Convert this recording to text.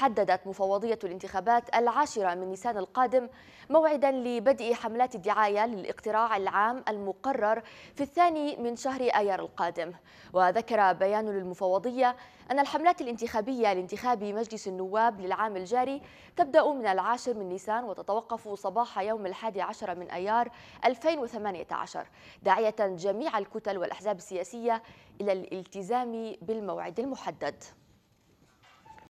حددت مفوضية الانتخابات العاشرة من نيسان القادم موعدا لبدء حملات الدعاية للاقتراع العام المقرر في الثاني من شهر آيار القادم وذكر بيان للمفوضية أن الحملات الانتخابية لانتخاب مجلس النواب للعام الجاري تبدأ من العاشر من نيسان وتتوقف صباح يوم الحادي عشر من أيار 2018 داعية جميع الكتل والأحزاب السياسية إلى الالتزام بالموعد المحدد